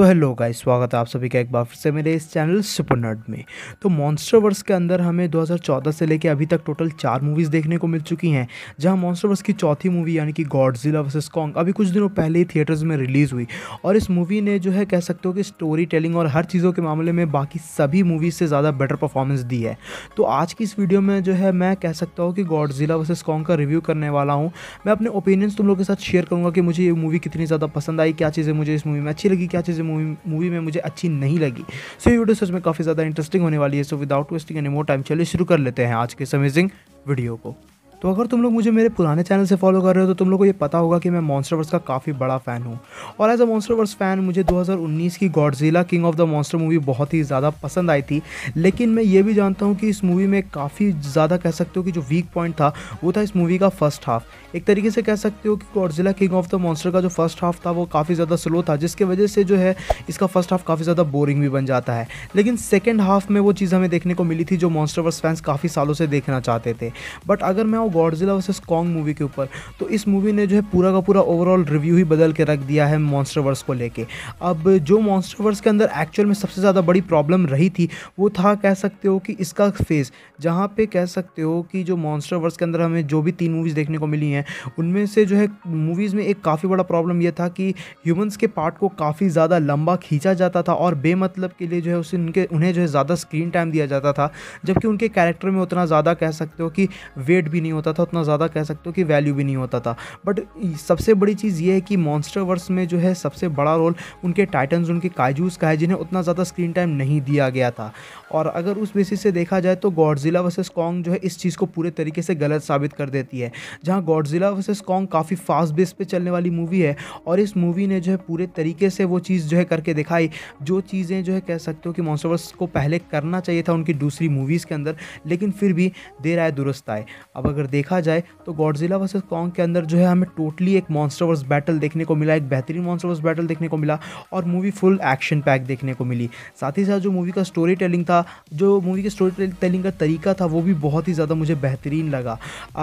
so hello guys स्वागत है आप सभी का एक बार फिर से मेरे इस चैनल सुपर में तो मॉन्स्टर वर्स के अंदर हमें 2014 से लेकर अभी तक टोटल चार मूवीज़ देखने को मिल चुकी हैं जहां मॉन्स्टर वर्स की चौथी मूवी यानी कि गॉडजिला वर्सेस कॉन्ग अभी कुछ दिनों पहले ही थिएटर्स में रिलीज़ हुई और इस मूवी ने जो है कह सकते हो कि स्टोरी टेलिंग और हर चीज़ों के मामले में बाकी सभी मूवीज़ से ज़्यादा बेटर परफॉर्मेंस दी है तो आज की इस वीडियो में जो है मैं कह सकता हूँ कि गॉडजिला वर्सेस कॉन्ग का रिव्यू करने वाला हूँ मैं अपने ओपिनियंस तुम लोग के साथ शेयर करूँगा कि मुझे ये मूवी कितनी ज़्यादा पसंद आई क्या चीज़ें मुझे इस मूवी में अच्छी लगी क्या चीज़ें मूवी में मुझे अच्छी नहीं लगी सो ये वीडियो सच में काफ़ी ज़्यादा इंटरेस्टिंग होने वाली है so without wasting any more time चलिए शुरू कर लेते हैं आज के इस अमेजिंग वीडियो को तो अगर तुम लोग मुझे मेरे पुराने चैनल से फॉलो कर रहे हो तो तुम लोग को ये पता होगा कि मैं मॉन्स्टरवर्स का काफ़ी बड़ा फ़ैन हूँ और एज अ मॉन्स्टरवर्स फ़ैन मुझे 2019 की Godzilla king of the monster movie बहुत ही ज़्यादा पसंद आई थी लेकिन मैं ये भी जानता हूँ कि इस मूवी में काफ़ी ज़्यादा कह सकते हो कि जो वीक पॉइंट था वो था इस मूवी का फर्स्ट हाफ एक तरीके से कह सकते हो कि Godzilla king of the monster का जो फर्स्ट हाफ था वो काफ़ी ज़्यादा स्लो था जिसकी वजह से जो है इसका फर्स्ट हाफ काफ़ी ज़्यादा बोरिंग भी बन जाता है लेकिन सेकेंड हाफ में वो चीज़ हमें देखने को मिली थी जो मॉन्स्टरवर्स फैंस काफ़ी सालों से देखना चाहते थे बट अगर मैं हूँ गॉडजिला वर्सेस कॉन्ग मूवी के ऊपर तो इस मूवी ने जो है पूरा का पूरा ओवरऑल रिव्यू ही बदल के रख दिया है मॉन्स्टरवर्स को लेके अब जो मॉन्स्टरवर्स के अंदर एक्चुअल में सबसे ज़्यादा बड़ी प्रॉब्लम रही थी वो था कह सकते हो कि इसका फेस जहाँ पे कह सकते हो कि जो मॉन्स्टरवर्स के अंदर हमें जो भी तीन मूवीज़ देखने को मिली हैं उनमें से जो है मूवीज़ में एक काफ़ी बड़ा प्रॉब्लम यह था कि ह्यूमंस के पार्ट को काफ़ी ज़्यादा लंबा खींचा जाता था और बेमतलब के लिए जो है उसे उनके उन्हें जो है ज़्यादा स्क्रीन टाइम दिया जाता था जबकि उनके कैरेक्टर में उतना ज़्यादा कह सकते हो कि वेट भी नहीं होता था उतना ज़्यादा कह सकते हो कि वैल्यू भी नहीं होता था बट सबसे बड़ी चीज़ ये है कि मॉन्स्टर वर्स में जो है सबसे बड़ा रोल उनके टाइटन्स उनके काजूस का है जिन्हें उतना ज़्यादा स्क्रीन टाइम नहीं दिया गया था और अगर उस बेसिस से देखा जाए तो गॉडजिला वर्सेस कॉन्ग जो है इस चीज़ को पूरे तरीके से गलत साबित कर देती है जहाँ गॉडजिला वर्सेस कॉन्ग काफ़ी फास्ट बेस पे चलने वाली मूवी है और इस मूवी ने जो है पूरे तरीके से वो चीज़ जो है करके दिखाई जो चीज़ें जो है कह सकते हो कि मॉन्सोवर्स को पहले करना चाहिए था उनकी दूसरी मूवीज़ के अंदर लेकिन फिर भी देर आए दुरुस्त आए अब अगर देखा जाए तो गॉडजिला वर्सेज कॉन्ग के अंदर जो है हमें टोटली एक मॉन्सोवर्स बैटल देखने को मिला एक बेहतरीन मॉन्सोवर्स बैटल देखने को मिला और मूवी फुल एक्शन पैक देखने को मिली साथ ही साथ जो मूवी का स्टोरी टेलिंग था का जो मूवी के स्टोरी टेलिंग का तरीका था वो भी बहुत ही ज़्यादा मुझे बेहतरीन लगा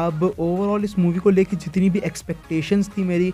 अब ओवरऑल इस मूवी को लेकर जितनी भी एक्सपेक्टेशंस थी मेरी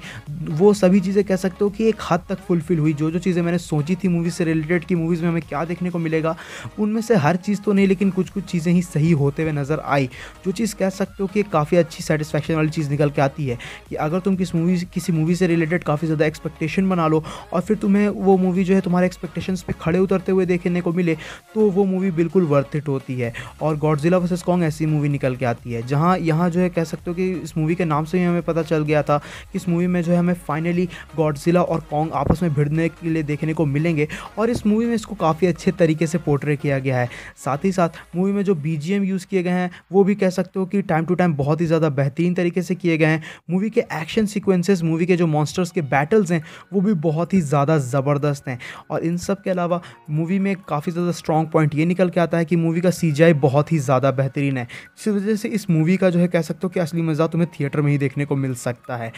वो सभी चीज़ें कह सकते हो कि एक हद तक फुलफ़िल हुई जो जो चीज़ें मैंने सोची थी मूवी से रिलेटेड कि मूवीज़ में हमें क्या देखने को मिलेगा उनमें से हर चीज़ तो नहीं लेकिन कुछ कुछ चीज़ें ही सही होते हुए नज़र आई जो चीज़ कह सकते हो कि काफ़ी अच्छी सेटिस्फैक्शन वाली चीज़ निकल के आती है कि अगर तुम किस मूवी किसी मूवी से रिलेटेड काफ़ी ज़्यादा एक्सपेक्टेशन बना लो और फिर तुम्हें वो मूवी जो है तुम्हारे एक्सपेक्टेशंस पे खड़े उतरते हुए देखने को मिले तो वो मूवी बिल्कुल वर्थ इट होती है और गॉडजिला वर्सेस कॉन्ग ऐसी मूवी निकल के आती है जहाँ यहाँ जो है कह सकते हो कि इस मूवी के नाम से ही हमें पता चल गया था कि इस मूवी में जो है हमें फाइनली गॉडजिला और कॉन्ग आपस में भिड़ने के लिए देखने को मिलेंगे और इस मूवी में इसको काफ़ी अच्छे तरीके से पोर्ट्रे किया गया है साथ ही साथ मूवी में जो बी यूज़ किए गए हैं वो भी कह सकते हो कि टाइम टू टाइम बहुत ही ज़्यादा बेहतरीन तरीके से किए गए हैं मूवी के एक्शन सिक्वेंसेज मूवी के जो मॉन्स्टर्स के बैटल्स हैं वो भी बहुत ही ज़्यादा ज़बरदस्त हैं और इन सब के अलावा मूवी में काफ़ी ज़्यादा स्ट्रॉन्ग पॉइंट ये ये निकल के आता है कि मूवी का सी बहुत ही ज़्यादा बेहतरीन है इस वजह से इस मूवी का जो है कह सकते हो कि असली मज़ा तुम्हें थिएटर में ही देखने को मिल सकता है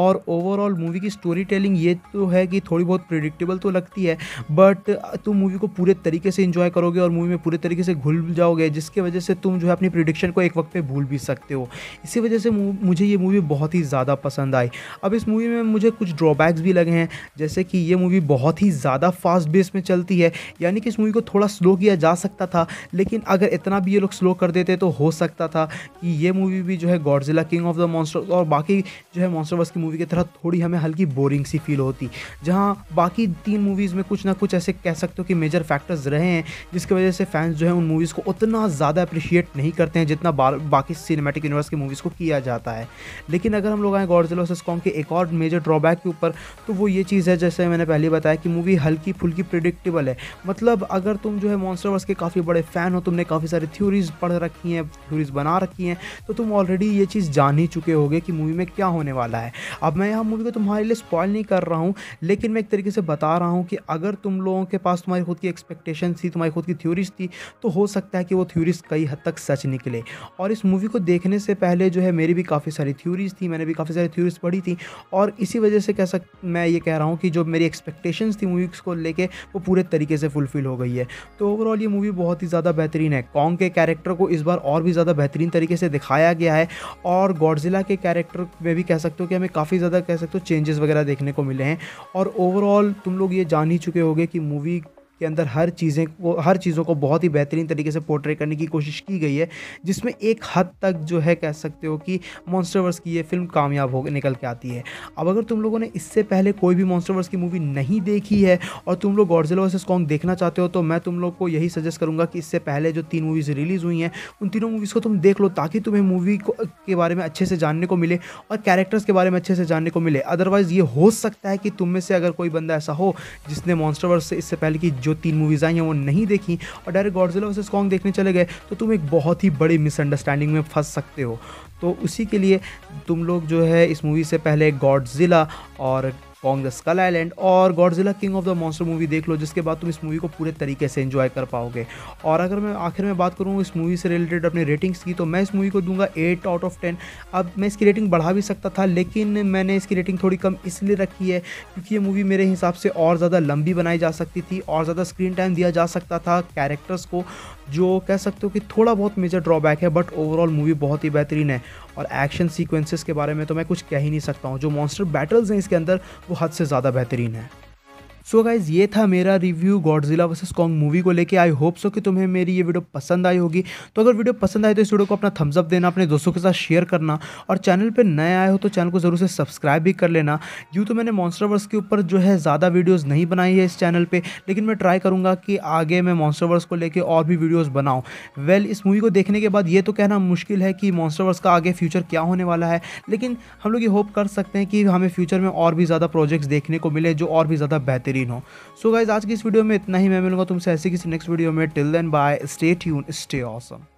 और ओवरऑल मूवी की स्टोरी टेलिंग ये तो है कि थोड़ी बहुत प्रिडिक्टेबल तो लगती है बट तुम मूवी को पूरे तरीके से इंजॉय करोगे और मूवी में पूरे तरीके से घुल जाओगे जिसकी वजह से तुम जो है अपनी प्रिडिक्शन को एक वक्त पर भूल भी सकते हो इसी वजह से मुझे ये मूवी बहुत ही ज़्यादा पसंद आई अब इस मूवी में मुझे कुछ ड्रॉबैक्स भी लगे हैं जैसे कि ये मूवी बहुत ही ज़्यादा फास्ट बेस में चलती है यानी कि इस मूवी को थोड़ा स्लो किया जा जा सकता था लेकिन अगर इतना भी ये लोग स्लो कर देते तो हो सकता था कि ये मूवी भी जो है Godzilla king of the monster और बाकी जो है मॉन्स्टरवर्स की मूवी की तरह थोड़ी हमें हल्की बोरिंग सी फील होती जहाँ बाकी तीन मूवीज़ में कुछ ना कुछ ऐसे कह सकते हो कि मेजर फैक्टर्स रहे हैं जिसकी वजह से फैंस जो है उन मूवीज़ को उतना ज़्यादा अप्रिशिएट नहीं करते हैं जितना बाकी सिनेमेटिक यूनिवर्स की मूवीज़ को किया जाता है लेकिन अगर हम लोग आए गॉडजिला वर्सेस कॉन्ग के एक और मेजर ड्रॉबैक के ऊपर तो वो ये चीज़ है जैसे मैंने पहले बताया कि मूवी हल्की फुल्की प्रिडिक्टेबल है मतलब अगर तुम जो है मॉन्स्टर थॉमस के काफ़ी बड़े फ़ैन हो तुमने काफ़ी सारी थ्योरीज पढ़ रखी हैं थ्योरीज बना रखी हैं तो तुम ऑलरेडी ये चीज़ जान ही चुके होगे कि मूवी में क्या होने वाला है अब मैं यहाँ मूवी को तुम्हारे लिए स्पॉइल नहीं कर रहा हूँ लेकिन मैं एक तरीके से बता रहा हूँ कि अगर तुम लोगों के पास तुम्हारी खुद की एक्सपेक्टेशन थी तुम्हारी खुद की थ्योरीज थी तो हो सकता है कि वो थ्योरीज कई हद तक सच निकले और इस मूवी को देखने से पहले जो है मेरी भी काफ़ी सारी थ्योरीज थी मैंने भी काफ़ी सारी थ्योरीज पढ़ी थी और इसी वजह से कह सक मैं ये कह रहा हूँ कि जो मेरी एक्सपेक्टेशंस थी मूवीज़ को लेके वो पूरे तरीके से फुलफ़िल हो गई है तो ओवरऑल ये मूवी बहुत ही ज़्यादा बेहतरीन है कॉन्ग के कैरेक्टर को इस बार और भी ज़्यादा बेहतरीन तरीके से दिखाया गया है और गॉडजिला के कैरेक्टर में भी कह सकते हो कि हमें काफ़ी ज़्यादा कह सकते हो चेंजेस वगैरह देखने को मिले हैं और ओवरऑल तुम लोग ये जान ही चुके होगे कि मूवी के अंदर हर चीज़ें को हर चीज़ों को बहुत ही बेहतरीन तरीके से पोर्ट्रे करने की कोशिश की गई है जिसमें एक हद तक जो है कह सकते हो कि मॉन्स्टरवर्स की ये फिल्म कामयाब हो निकल के आती है अब अगर तुम लोगों ने इससे पहले कोई भी मॉन्स्टरवर्स की मूवी नहीं देखी है और तुम लोग गॉडजिला वर्सेस कॉन्ग देखना चाहते हो तो मैं तुम लोग को यही सजेस्ट करूँगा कि इससे पहले जो तीन मूवीज़ रिलीज़ हुई हैं उन तीनों मूवीज़ को तुम देख लो ताकि तुम्हें मूवी के बारे में अच्छे से जानने को मिले और कैरेक्टर्स के बारे में अच्छे से जानने को मिले अदरवाइज़ ये हो सकता है कि तुम में से अगर कोई बंदा ऐसा हो जिसने मॉन्स्टरवर्स से इससे पहले की जो जो तीन मूवीज़ आई हैं वो नहीं देखी और डायरेक्ट गॉडजिला वर्सेस कॉन्ग देखने चले गए तो तुम एक बहुत ही बड़ी मिसअंडरस्टैंडिंग में फंस सकते हो तो उसी के लिए तुम लोग जो है इस मूवी से पहले गॉडजिला और कॉन्ग द स्कल आइलैंड और Godzilla king of the monster movie देख लो जिसके बाद तुम इस मूवी को पूरे तरीके से इन्जॉय कर पाओगे और अगर मैं आखिर में बात करूँ इस मूवी से रिलेटेड अपनी रेटिंग्स की तो मैं इस मूवी को दूंगा एट आउट ऑफ टेन अब मैं इसकी रेटिंग बढ़ा भी सकता था लेकिन मैंने इसकी रेटिंग थोड़ी कम इसलिए रखी है क्योंकि ये मूवी मेरे हिसाब से और ज़्यादा लंबी बनाई जा सकती थी और ज़्यादा स्क्रीन टाइम दिया जा सकता था कैरेक्टर्स को जो कह सकते हो कि थोड़ा बहुत मेजर ड्रॉबैक है बट ओवरऑल मूवी बहुत ही बेहतरीन है और एक्शन सीक्वेंसेस के बारे में तो मैं कुछ कह ही नहीं सकता हूँ जो मॉन्स्टर बैटल्स हैं इसके अंदर वो हद से ज़्यादा बेहतरीन है सो so गाइज ये था मेरा review Godzilla versus Kong movie को लेके आई होप सो कि तुम्हें मेरी ये वीडियो पसंद आई होगी तो अगर वीडियो पसंद आए तो इस वीडियो को अपना थम्सअप देना अपने दोस्तों के साथ शेयर करना और चैनल पर नए आए हो तो चैनल को ज़रूर से सब्सक्राइब भी कर लेना यूँ तो मैंने मॉन्स्टरवर्स के ऊपर जो है ज़्यादा वीडियोज़ नहीं बनाई है इस चैनल पर लेकिन मैं ट्राई करूँगा कि आगे मैं मॉन्स्टरवर्स को लेकर और भी वीडियोज़ बनाऊँ वेल इस मूवी को देखने के बाद ये तो कहना मुश्किल है कि मॉन्स्टरवर्स का आगे फ्यूचर क्या होने वाला है लेकिन हम लोग ये होप कर सकते हैं कि हमें फ्यूचर में और भी ज़्यादा प्रोजेक्ट्स देखने को मिले जो और भी ज़्यादा बेहतर बेहतरीन हो सो so गाइज आज की इस वीडियो में इतना ही मैं मिलूंगा तुमसे ऐसे किसी नेक्स्ट वीडियो में till then bye stay tune stay awesome